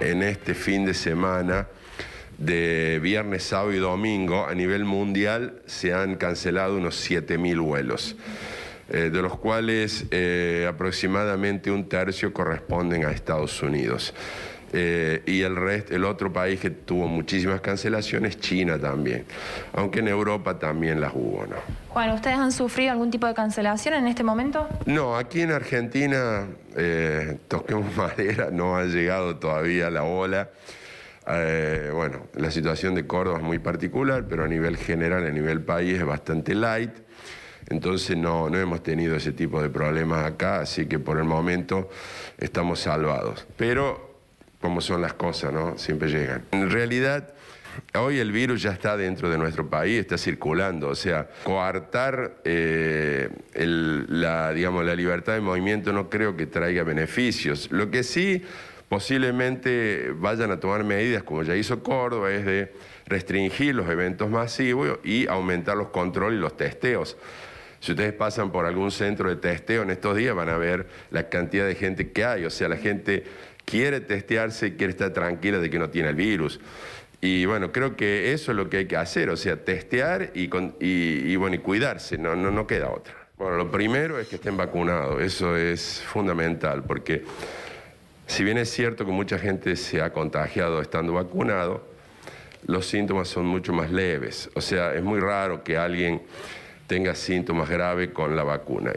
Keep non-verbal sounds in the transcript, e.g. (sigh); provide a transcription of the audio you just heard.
en este fin de semana de viernes, sábado y domingo, a nivel mundial se han cancelado unos 7.000 vuelos, eh, de los cuales eh, aproximadamente un tercio corresponden a Estados Unidos. Eh, y el resto, el otro país que tuvo muchísimas cancelaciones, China también. Aunque en Europa también las hubo, ¿no? Juan, ¿ustedes han sufrido algún tipo de cancelación en este momento? No, aquí en Argentina, eh, toquemos (laughs) madera, no ha llegado todavía la ola. Eh, bueno, la situación de Córdoba es muy particular, pero a nivel general, a nivel país, es bastante light. Entonces no, no hemos tenido ese tipo de problemas acá, así que por el momento estamos salvados. Pero cómo son las cosas, ¿no? Siempre llegan. En realidad, hoy el virus ya está dentro de nuestro país, está circulando, o sea, coartar eh, la, digamos, la libertad de movimiento no creo que traiga beneficios. Lo que sí posiblemente vayan a tomar medidas, como ya hizo Córdoba, es de restringir los eventos masivos y aumentar los controles y los testeos. Si ustedes pasan por algún centro de testeo en estos días van a ver la cantidad de gente que hay. O sea, la gente quiere testearse, quiere estar tranquila de que no tiene el virus. Y bueno, creo que eso es lo que hay que hacer, o sea, testear y, bueno, y cuidarse, no, no, no queda otra. Bueno, lo primero es que estén vacunados, eso es fundamental, porque si bien es cierto que mucha gente se ha contagiado estando vacunado, los síntomas son mucho más leves. O sea, es muy raro que alguien tenga síntomas graves con la vacuna.